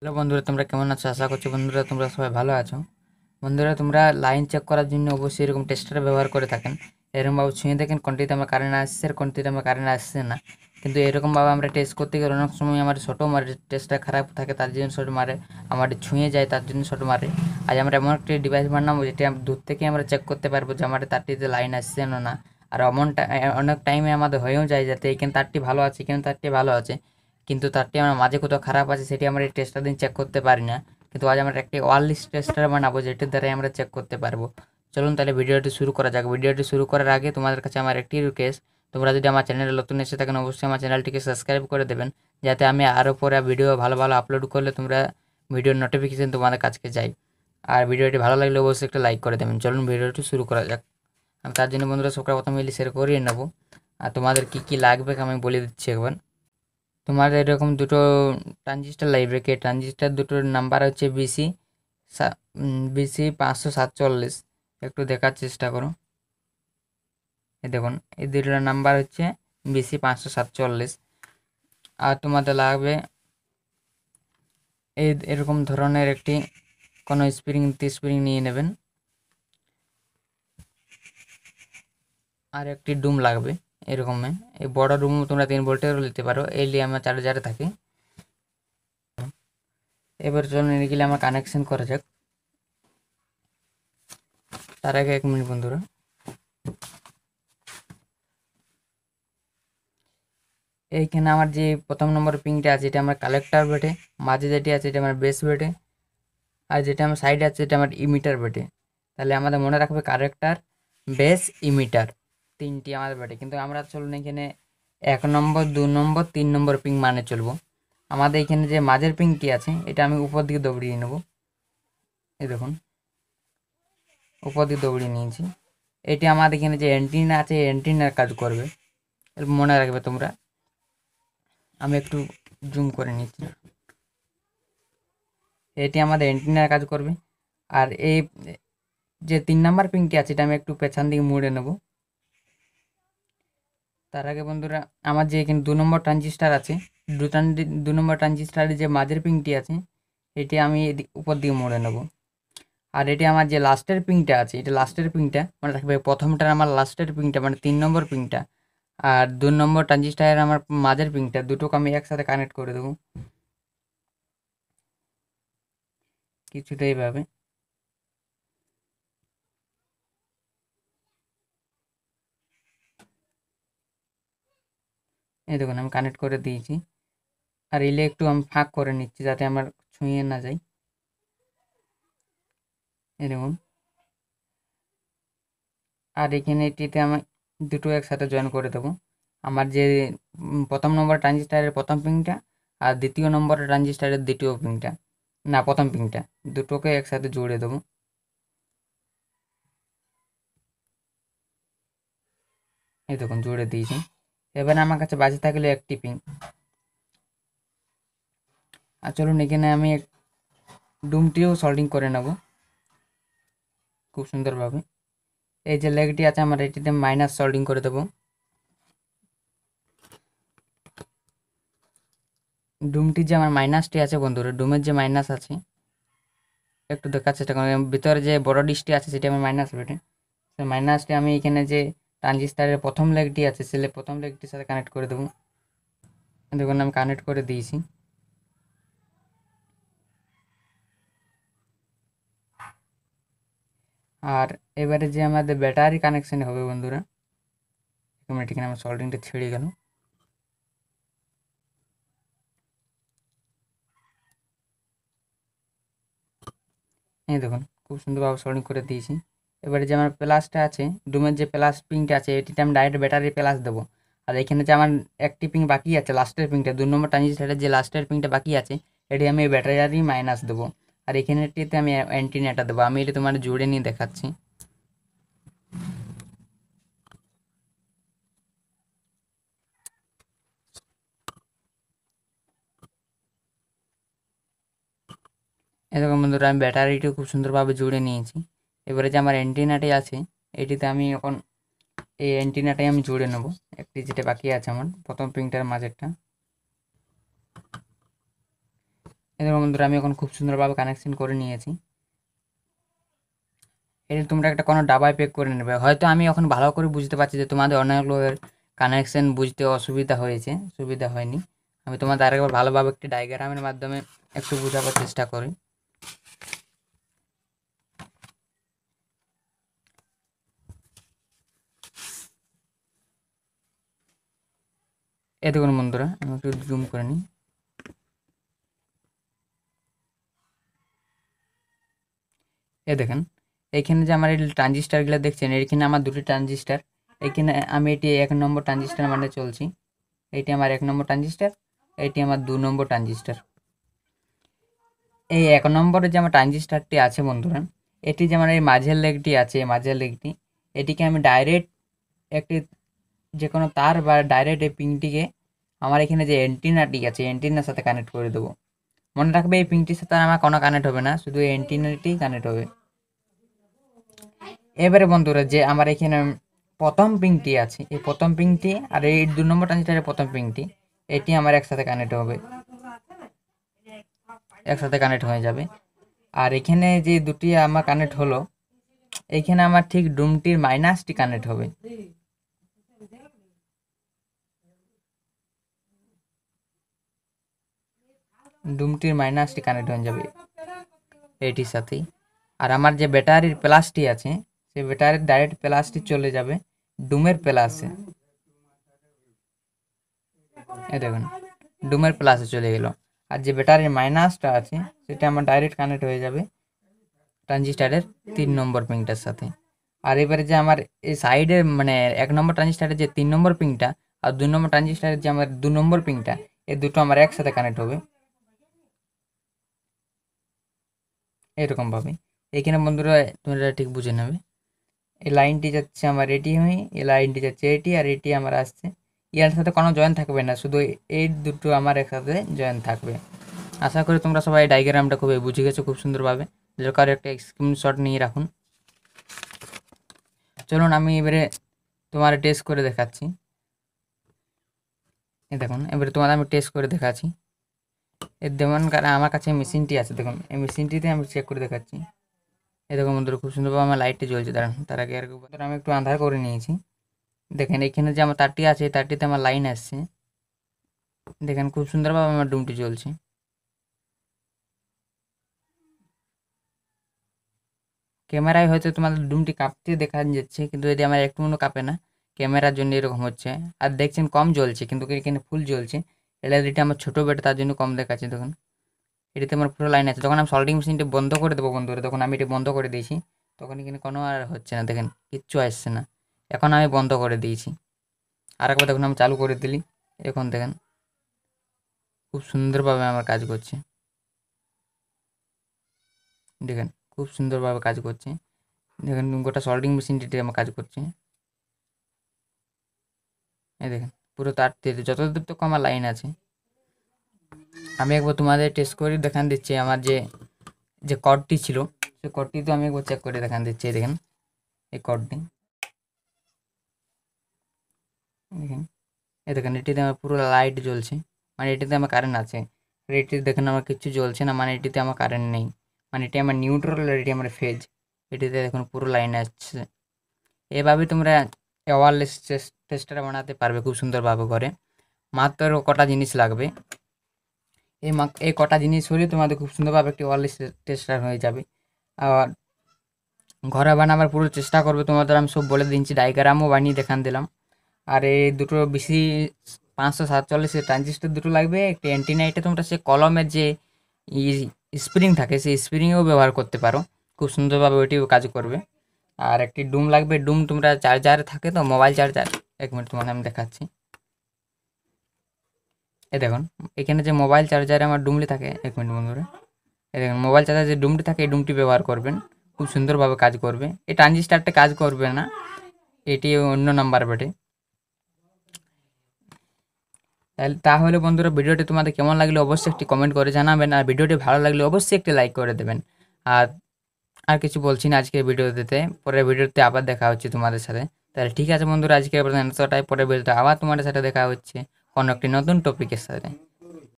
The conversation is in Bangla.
হ্যালো বন্ধুরা তোমরা কেমন আছো আশা করছি বন্ধুরা তোমরা সবাই ভালো আছো বন্ধুরা তোমরা লাইন চেক করার জন্য অবশ্যই এরকম টেস্টার ব্যবহার করে থাকেন এরকমভাবে ছুঁয়ে দেখেন কোনটিতে আমার কারেন্ট আসছে আর কোনটিতে আমার কারেন্ট আসছে না কিন্তু এরকমভাবে আমরা টেস্ট করতে গেলে অনেক সময় আমার শর্টও মারে টেস্টটা খারাপ থাকে তার জন্য শর্ট মারে আমার ছুঁয়ে যায় তার জন্য শর্ট মারে আজ আমরা এমন একটি ডিভাইস বানাবো যেটি দূর থেকে আমরা চেক করতে পারবো যে আমার তারটিতে লাইন আসছে না আর অমন অনেক টাইমে আমাদের হয়েও যায় যাতে এখানে তারটি ভালো আছে এখানে তারটি ভালো আছে কিন্তু তারটি আমার মাঝে কোথাও খারাপ আছে সেটি আমরা এই টেস্টার দিন চেক করতে পারি না কিন্তু আজ আমরা একটি ওয়ারলেস টেস্টার বানাবো যেটির দ্বারাই আমরা চেক করতে পারবো চলুন তাহলে ভিডিওটি শুরু করা যাক ভিডিওটি শুরু করার আগে তোমাদের কাছে আমার একটি রিকোয়েস্ট তোমরা যদি আমার চ্যানেলে নতুন এসে থাকেন অবশ্যই আমার চ্যানেলটিকে সাবস্ক্রাইব করে দেবেন যাতে আমি আরও পরে ভিডিও ভালো ভালো আপলোড করলে তোমরা ভিডিওর নোটিফিকেশান তোমাদের কাছে যায় আর ভিডিওটি ভালো লাগলে অবশ্যই একটা লাইক করে দেবেন চলুন ভিডিওটি শুরু করা যাক আমি তার জন্য বন্ধুরা সবটা প্রথমে লিস্ট করিয়ে নেবো আর তোমাদের কি কি লাগবে আমি বলে দিচ্ছি একবার তোমার এরকম দুটো ট্রানজিস্টার লাগবে কে ট্রানজিস্টার দুটোর নাম্বার হচ্ছে বিসি বিসি পাঁচশো সাতচল্লিশ একটু দেখার চেষ্টা করো এ দেখুন এই দুটোর নাম্বার হচ্ছে বিসি পাঁচশো সাতচল্লিশ আর তোমাদের লাগবে এই এরকম ধরনের একটি কোনো স্প্রিং স্প্রিং নিয়ে নেবেন আর একটি ডুম লাগবে এরকম এই বড় রুম তোমরা তিন ভোল্টেরও নিতে পারো এলি আমার চার্জারে থাকে এবার চলুন নিয়ে গেলে আমার কানেকশন করা যাক তার আগে এক মিনিট বন্ধুরা এইখানে আমার যে প্রথম নম্বর পিংটা আছে এটা আমার কালেক্টার বেটে মাঝে যেটি আছে এটা আমার বেস বেটে আর যেটা আমার সাইডে আছে এটা আমার ইমিটার বেটে তাহলে আমাদের মনে রাখবে কারেক্টার বেস ইমিটার তিনটি আমাদের ব্যাটে কিন্তু আমরা চলুন এখানে এক নম্বর দু নম্বর তিন নম্বর পিং মানে চলবো আমাদের এখানে যে মাঝের পিংটি আছে এটা আমি উপর দিকে দৌড়িয়ে নেব এই দেখুন উপর দিকে দৌড়িয়ে নিয়েছি এটি আমাদের এখানে যে অ্যান্টিনা আছে অ্যান্টিনার কাজ করবে মনে রাখবে তোমরা আমি একটু জুম করে নিচ্ছি এটি আমাদের অ্যান্টিনার কাজ করবে আর এই যে তিন নাম্বার পিংটি আছে এটা আমি একটু পেছন দিকে মুড়ে নেবো তার আগে বন্ধুরা আমার যে এখানে দু নম্বর ট্রানজিস্টার আছে দু দু নম্বর ট্রানজিস্টারের যে মাঝের পিংটি আছে এটি আমি উপর দিকে মোড়ে নেব আর এটি আমার যে লাস্টের পিংটা আছে এটা লাস্টের পিংটা মানে থাকবে প্রথমটার আমার লাস্টের পিংটা মানে তিন নম্বর পিংটা আর দু নম্বর ট্রানজিস্টারের আমার মাঝের পিংটা দুটোকে আমি একসাথে কানেক্ট করে দেবো কিছুটা এইভাবে এই দেখুন আমি কানেক্ট করে দিয়েছি আর রিলে একটু আমি ফাঁক করে নিচ্ছি যাতে আমার ছুঁয়ে না যায় দেখুন আর এখানে এটিতে আমি দুটো একসাথে জয়েন করে দেবো আমার যে প্রথম নম্বর ট্রানজিস্টারের প্রথম পিংটা আর দ্বিতীয় নম্বর ট্রানজিস্টারের দ্বিতীয় পিংটা না প্রথম পিংটা দুটোকে একসাথে জুড়ে দেবো এই দেখুন জুড়ে দিয়েছি এবার আমার কাছে বাজে থাকলে একটি টিপিং আর চলুন এখানে আমি ডুমটিও সল্ডিং করে নেব খুব সুন্দরভাবে এই যে লেগটি আছে আমার এটিতে মাইনাস সল্ডিং করে দেব ডুমটির যে আমার মাইনাসটি আছে বন্ধুরা ডুমের যে মাইনাস আছে একটু দেখার চেষ্টা করি ভিতরে যে বড় ডিশটি আছে সেটি আমার মাইনাস বেটে সে মাইনাসটি আমি এখানে যে ট্রানজিস্টারের প্রথম লেগটি আছে সেলে প্রথম লেগটির সাথে কানেক্ট করে দেবো দেখুন আমি কানেক্ট করে দিয়েছি আর এবারে যে আমাদের ব্যাটারি কানেকশান হবে বন্ধুরা এক মিনিট এখানে আমার সল্ডিংটা ছেড়ে গেল এই দেখুন খুব সুন্দরভাবে সল্ডিং করে দিয়েছি এবারে যে আমার প্লাসটা আছে ডুমের যে প্লাস পিংটা আছে এটিতে আমি ডাইরেক্ট ব্যাটারি প্লাস দেবো আর এখানে যে আমার একটি পিং বাকি আছে লাস্টের পিংটা দু নম্বর টানি ট্রানজিস্টারের যে লাস্টের পিংটা বাকি আছে এটি আমি ব্যাটারি মাইনাস দেবো আর এখানেটিতে আমি অ্যান্টিনাটা দেবো আমি এটা তোমার জুড়ে নিয়ে দেখাচ্ছি এরকম বন্ধুরা আমি ব্যাটারিটিও খুব সুন্দরভাবে জুড়ে নিয়েছি এবারে যে আমার অ্যান্টিনাটি আছে এটিতে আমি এখন এই অ্যান্টিনাটাই আমি জুড়ে নেবো একটি যেটা বাকি আছে আমার প্রথম পিংটার মাঝেরটা এরকম বন্ধুরা আমি এখন খুব সুন্দরভাবে কানেকশন করে নিয়েছি এটা তোমরা একটা কোনো ডাবায় পেক করে নেবে হয়তো আমি এখন ভালো করে বুঝতে পারছি যে তোমাদের অনেক লোকের কানেকশন বুঝতে অসুবিধা হয়েছে সুবিধা হয়নি আমি তোমাদের আরেকবার ভালোভাবে একটি ডায়গ্রামের মাধ্যমে একটু বোঝাবার চেষ্টা করি এ দেখুন বন্ধুরা আমি একটু জুম করে নিই এ দেখেন এইখানে যে আমার এই ট্রানজিস্টারগুলো দেখছেন এইখানে আমার দুটি ট্রানজিস্টার এইখানে আমি এটি এক নম্বর ট্রানজিস্টার মানে চলছি এটি আমার এক নম্বর ট্রানজিস্টার এটি আমার দু নম্বর ট্রানজিস্টার এই এক নম্বরে যে আমার ট্রানজিস্টারটি আছে বন্ধুরা এটি যে আমার এই মাঝের লেগটি আছে এই মাঝের লেগটি এটিকে আমি ডাইরেক্ট একটি যে কোনো তার বা ডাইরেক্ট এই পিনটিকে আমার এখানে যে অ্যান্টিনাটি আছে অ্যান্টিনার সাথে কানেক্ট করে দেবো মনে রাখবে এই পিংটির সাথে আমার কোনো কানেক্ট হবে না শুধু অ্যান্টিনাটি কানেক্ট হবে এবারে বন্ধুরা যে আমার এখানে প্রথম পিংটি আছে এই প্রথম পিংটি আর এই দু নম্বর ট্রানজিস্টারের প্রথম পিংটি এটি আমার একসাথে কানেক্ট হবে একসাথে কানেক্ট হয়ে যাবে আর এখানে যে দুটি আমার কানেক্ট হলো এখানে আমার ঠিক ডুমটির মাইনাসটি কানেক্ট হবে ডুমটির মাইনাসটি কানেক্ট হয়ে যাবে এটির সাথেই আর আমার যে ব্যাটারির প্লাসটি আছে সেই ব্যাটারির ডাইরেক্ট প্লাসটি চলে যাবে ডুমের প্লাসে এ দেখুন ডুমের প্লাসে চলে গেল আর যে ব্যাটারির মাইনাসটা আছে সেটা আমার ডাইরেক্ট কানেক্ট হয়ে যাবে ট্রানজিস্টারের তিন নম্বর পিংটার সাথে আর এবারে যে আমার এই সাইডের মানে এক নম্বর ট্রানজিস্টারের যে তিন নম্বর পিংটা আর দুই নম্বর ট্রানজিস্টারের যে আমার দু নম্বর পিংটা এই দুটো আমার একসাথে কানেক্ট হবে এরকমভাবে এইখানে বন্ধুরা তোমরা ঠিক বুঝে নেবে এই লাইনটি যাচ্ছে আমার এটি হয়ে এই লাইনটি যাচ্ছে এটি আর এটি আমার আসছে ইয়ার সাথে কোনো জয়েন থাকবে না শুধু এই দুটো আমার একসাথে জয়েন থাকবে আশা করি তোমরা সবাই ডায়গ্রামটা খুবই বুঝে গেছো খুব সুন্দরভাবে দরকার একটা স্ক্রিনশট নিয়ে রাখুন চলুন আমি এবারে তোমার টেস্ট করে দেখাচ্ছি দেখুন এবারে তোমার আমি টেস্ট করে দেখাচ্ছি এর যেমন আমার কাছে মেশিনটি আছে দেখুন এই মেশিনটিতে আমি চেক করে দেখাচ্ছি এরকম দেখুন বন্ধুরা খুব সুন্দরভাবে আমার লাইটটি জ্বলছে দাঁড়ান তার আগে আর আমি একটু আন্ধার করে নিয়েছি দেখেন এখানে যে আমার তারটি আছে তারটিতে আমার লাইন আসছে দেখেন খুব সুন্দরভাবে আমার ডুমটি জ্বলছে ক্যামেরায় হয়তো তোমাদের ডুমটি কাঁপতে দেখা যাচ্ছে কিন্তু যদি আমার একটু কাঁপে না ক্যামেরার জন্য এরকম হচ্ছে আর দেখছেন কম জ্বলছে কিন্তু এখানে ফুল জ্বলছে এটা যেটি আমার ছোটো বেটা তার জন্য কম দেখাচ্ছে দেখুন এটাতে আমার পুরো লাইন আছে যখন আমি সল্টিং মেশিনটি বন্ধ করে দেবো বন্ধুরা তখন আমি এটা বন্ধ করে দিয়েছি তখন কিন্তু কোনো আর হচ্ছে না দেখেন কিচ্ছু আসছে না এখন আমি বন্ধ করে দিয়েছি আর একবার দেখুন আমি চালু করে দিলি এখন দেখেন খুব সুন্দরভাবে আমার কাজ করছে দেখেন খুব সুন্দরভাবে কাজ করছে দেখেন গোটা সল্টিং মেশিনটিতে আমার কাজ করছে এই দেখেন পুরো তার তারটির যত দূর আমার লাইন আছে আমি একবার তোমাদের টেস্ট করে দেখান দিচ্ছি আমার যে যে কর্ডটি ছিল সেই কর্ডটি তো আমি একবার চেক করে দেখান দিচ্ছি দেখেন এই কর্ডটি দেখেন এ দেখেন এটিতে আমার পুরো লাইট জ্বলছে মানে এটিতে আমার কারেন্ট আছে এটি দেখেন আমার কিছু জ্বলছে না মানে এটিতে আমার কারেন্ট নেই মানে এটি আমার নিউট্রাল এটি আমার ফেজ এটিতে দেখুন পুরো লাইন আসছে এভাবে তোমরা ওয়ারলেস টেস্টার বানাতে পারবে খুব সুন্দরভাবে করে মাত্র কটা জিনিস লাগবে এই এই কটা জিনিস হলে তোমাদের খুব সুন্দরভাবে একটি ওয়ারলেস টেস্টার হয়ে যাবে আর ঘরে বানাবার পুরো চেষ্টা করবে তোমাদের আমি সব বলে দিচ্ছি ডায়গ্রামও বানিয়ে দেখান দিলাম আর এই দুটো বেশি পাঁচশো সাতচল্লিশের ট্রানজিস্টার দুটো লাগবে একটি অ্যান্টিনাইটে তোমরা সে কলমের যে স্প্রিং থাকে সেই স্প্রিংও ব্যবহার করতে পারো খুব সুন্দরভাবে ওইটিও কাজ করবে আর একটি ডুম লাগবে ডুম তোমরা চার্জার থাকে তো মোবাইল চার্জার এক মিনিট তোমাকে আমি দেখাচ্ছি এ দেখুন এখানে যে মোবাইল চার্জারে আমার ডুমলি থাকে এক মিনিট বন্ধুরা এ দেখুন মোবাইল চার্জার যে ডুমটি থাকে এই ডুমটি ব্যবহার করবেন খুব সুন্দরভাবে কাজ করবে এই ট্রানজিস্টারটা কাজ করবে না এটি অন্য নাম্বার বেটে তাহলে তাহলে বন্ধুরা ভিডিওটি তোমাদের কেমন লাগলে অবশ্যই একটি কমেন্ট করে জানাবেন আর ভিডিওটি ভালো লাগলে অবশ্যই একটি লাইক করে দেবেন আর আর কিছু বলছি না আজকের ভিডিওতে পরের ভিডিওতে আবার দেখা হচ্ছে তোমাদের সাথে তাহলে ঠিক আছে বন্ধুরা আজকে পরের ভিডিওতে আবার তোমাদের সাথে দেখা হচ্ছে কোনো একটি নতুন টপিকের সাথে